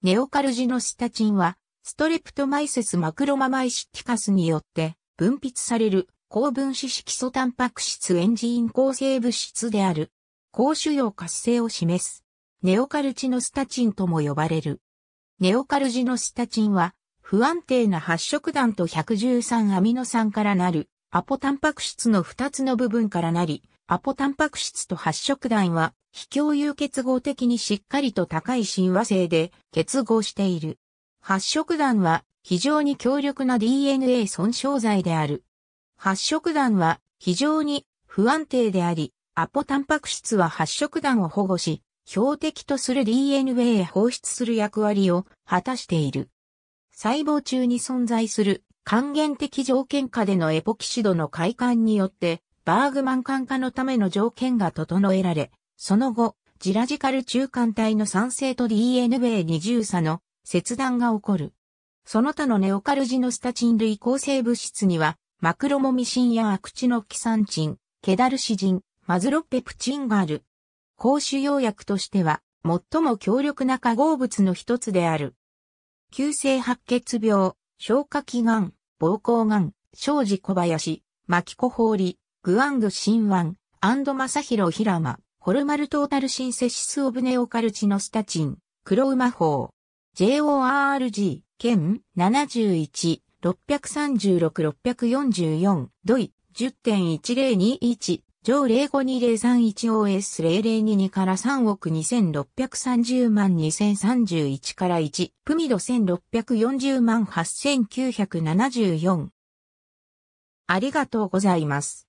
ネオカルジノスタチンは、ストレプトマイセスマクロママイシティカスによって分泌される高分子色素タンパク質エンジン構成物質である、高腫瘍活性を示す、ネオカルチノスタチンとも呼ばれる。ネオカルジノスタチンは、不安定な発色弾と113アミノ酸からなる、アポタンパク質の2つの部分からなり、アポタンパク質と発色弾は、非共有結合的にしっかりと高い親和性で結合している。発色弾は非常に強力な DNA 損傷剤である。発色弾は非常に不安定であり、アポタンパク質は発色弾を保護し、標的とする DNA へ放出する役割を果たしている。細胞中に存在する還元的条件下でのエポキシドの快感によってバーグマン管化のための条件が整えられ、その後、ジラジカル中間体の酸性と DNA 二重差の切断が起こる。その他のネオカルジノスタチン類構成物質には、マクロモミシンやアクチノキサンチン、ケダルシジン、マズロペプチンがある。公腫用薬としては、最も強力な化合物の一つである。急性白血病、消化器癌、膀胱癌、小児小林、巻子放り、グアング・シンワン、アンド・マサヒロ・ヒラマ、ホルマルトータルシンセシス・オブ・ネオカルチノスタチン、クロウマ法、JORG、県、71、636-644、ドイ、10.1021、上0 5 2 0 3 1 o s 0 0 2 2から3億2630万2031から1、プミド1640万8974。ありがとうございます。